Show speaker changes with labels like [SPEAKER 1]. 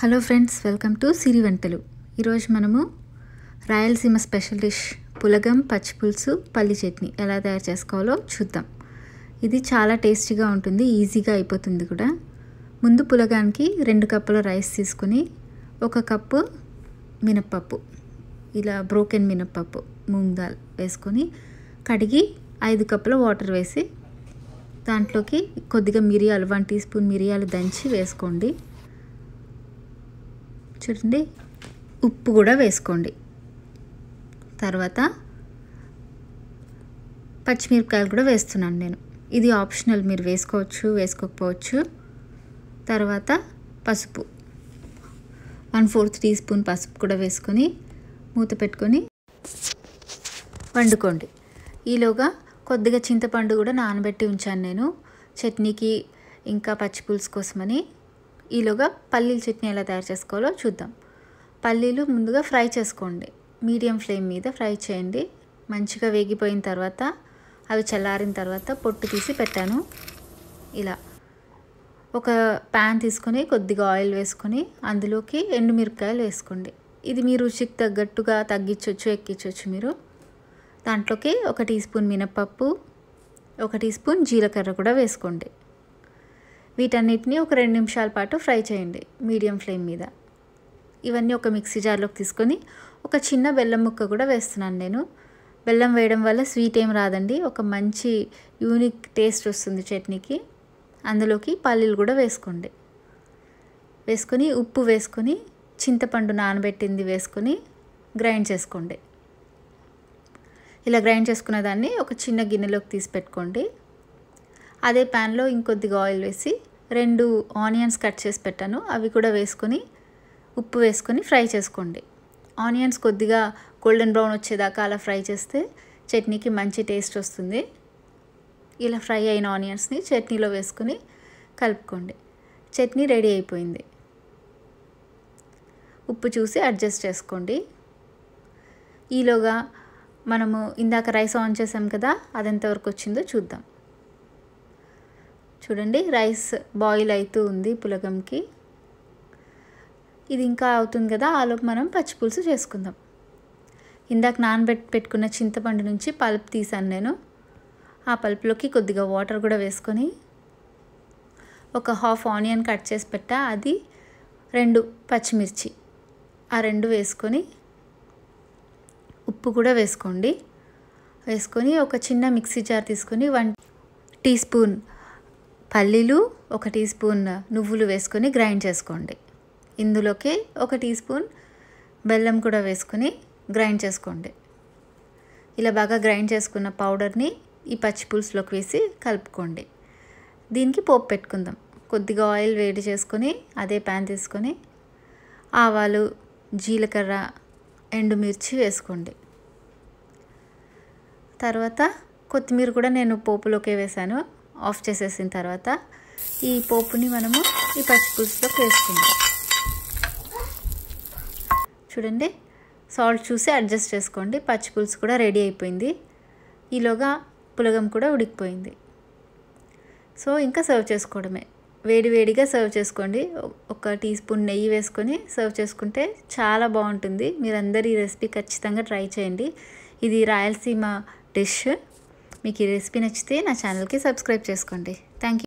[SPEAKER 1] hello friends welcome to Siri ఈరోజు మనము Rayalaseema special dish పులగం పులుసు పల్లి చట్నీ ఎలా తయారు చేసుకోవాలో చూద్దాం ఇది చాలా టేస్టీగా ఉంటుంది ఈజీగా అయిపోతుంది కూడా ముందు పులగానికి రెండు కప్పుల రైస్ తీసుకుని ఒక కప్పు మినప్పప్పు ఇలా బ్రోకెన్ మినప్పప్పు మూంగ్ దాల్ వేసుకొని కడిగి ఐదు కప్పుల వాటర్ వేసి దాంట్లోకి కొద్దిగా మిరియాలు వన్ టీ స్పూన్ మిరియాలు దంచి వేసుకోండి చూడండి ఉప్పు కూడా వేసుకోండి తర్వాత పచ్చిమిరపకాయలు కూడా వేస్తున్నాను నేను ఇది ఆప్షనల్ మీరు వేసుకోవచ్చు వేసుకోకపోవచ్చు తర్వాత పసుపు వన్ ఫోర్త్ టీ స్పూన్ పసుపు కూడా వేసుకొని మూత పెట్టుకొని వండుకోండి ఈలోగా కొద్దిగా చింతపండు కూడా నానబెట్టి ఉంచాను నేను చట్నీకి ఇంకా పచ్చిపులుసు కోసమని ఈలోగా పల్లీల చట్నీ ఎలా తయారు చేసుకోవాలో చూద్దాం పల్లీలు ముందుగా ఫ్రై చేసుకోండి మీడియం ఫ్లేమ్ మీద ఫ్రై చేయండి మంచిగా వేగిపోయిన తర్వాత అవి చల్లారిన తర్వాత పొట్టు తీసి పెట్టాను ఇలా ఒక ప్యాన్ తీసుకొని కొద్దిగా ఆయిల్ వేసుకొని అందులోకి ఎండుమిరపకాయలు వేసుకోండి ఇది మీ రుచికి తగ్గట్టుగా తగ్గించవచ్చు ఎక్కించవచ్చు మీరు దాంట్లోకి ఒక టీ స్పూన్ మినపప్పు ఒక టీ స్పూన్ జీలకర్ర కూడా వేసుకోండి వీటన్నిటిని ఒక రెండు నిమిషాల పాటు ఫ్రై చేయండి మీడియం ఫ్లేమ్ మీద ఇవన్నీ ఒక మిక్సీ జార్లోకి తీసుకొని ఒక చిన్న బెల్లం ముక్క కూడా వేస్తున్నాను నేను బెల్లం వేయడం వల్ల స్వీట్ ఏం రాదండి ఒక మంచి యూనిక్ టేస్ట్ వస్తుంది చట్నీకి అందులోకి పల్లీలు కూడా వేసుకోండి వేసుకొని ఉప్పు వేసుకొని చింతపండు నానబెట్టింది వేసుకొని గ్రైండ్ చేసుకోండి ఇలా గ్రైండ్ చేసుకున్న దాన్ని ఒక చిన్న గిన్నెలోకి తీసి పెట్టుకోండి అదే ప్యాన్లో ఇంకొద్దిగా ఆయిల్ వేసి రెండు ఆనియన్స్ కట్ చేసి పెట్టాను అవి కూడా వేసుకొని ఉప్పు వేసుకొని ఫ్రై చేసుకోండి ఆనియన్స్ కొద్దిగా గోల్డెన్ బ్రౌన్ వచ్చేదాకా అలా ఫ్రై చేస్తే చట్నీకి మంచి టేస్ట్ వస్తుంది ఇలా ఫ్రై అయిన ఆనియన్స్ని చట్నీలో వేసుకొని కలుపుకోండి చట్నీ రెడీ అయిపోయింది ఉప్పు చూసి అడ్జస్ట్ చేసుకోండి ఈలోగా మనము ఇందాక రైస్ ఆన్ చేసాం కదా అదెంతవరకు వచ్చిందో చూద్దాం చూడండి రైస్ బాయిల్ అవుతూ ఉంది పులగంకి ఇది ఇంకా అవుతుంది కదా ఆలోపు మనం పచ్చిపులుసు చేసుకుందాం ఇందాక నానబెట్టి పెట్టుకున్న చింతపండు నుంచి పల్ప్ తీసాను నేను ఆ పల్ప్లోకి కొద్దిగా వాటర్ కూడా వేసుకొని ఒక హాఫ్ ఆనియన్ కట్ చేసి పెట్టా అది రెండు పచ్చిమిర్చి ఆ రెండు వేసుకొని ఉప్పు కూడా వేసుకోండి వేసుకొని ఒక చిన్న మిక్సీ జార్ తీసుకొని వన్ టీ స్పూన్ పల్లీలు ఒక టీ స్పూన్ నువ్వులు వేసుకొని గ్రైండ్ చేసుకోండి ఇందులోకి ఒక టీ స్పూన్ బెల్లం కూడా వేసుకొని గ్రైండ్ చేసుకోండి ఇలా బాగా గ్రైండ్ చేసుకున్న పౌడర్ని ఈ పచ్చి పులుసులోకి వేసి కలుపుకోండి దీనికి పోపు పెట్టుకుందాం కొద్దిగా ఆయిల్ వేడి చేసుకొని అదే ప్యాన్ తీసుకొని ఆవాలు జీలకర్ర ఎండుమిర్చి వేసుకోండి తర్వాత కొత్తిమీర కూడా నేను పోపులోకే వేశాను ఆఫ్ చేసేసిన తర్వాత ఈ పోపుని మనము ఈ పచ్చిపులుసులోకి వేసుకుందాం చూడండి సాల్ట్ చూసి అడ్జస్ట్ చేసుకోండి పచ్చిపులుసు కూడా రెడీ అయిపోయింది ఈలోగా పులగం కూడా ఉడికిపోయింది సో ఇంకా సర్వ్ చేసుకోవడమే వేడివేడిగా సర్వ్ చేసుకోండి ఒక టీ స్పూన్ నెయ్యి వేసుకొని సర్వ్ చేసుకుంటే చాలా బాగుంటుంది మీరందరూ ఈ రెసిపీ ఖచ్చితంగా ట్రై చేయండి ఇది రాయలసీమ డిష్ మీకు ఈ రెసిపీ నచ్చితే నా ఛానల్కి సబ్స్క్రైబ్ చేసుకోండి థ్యాంక్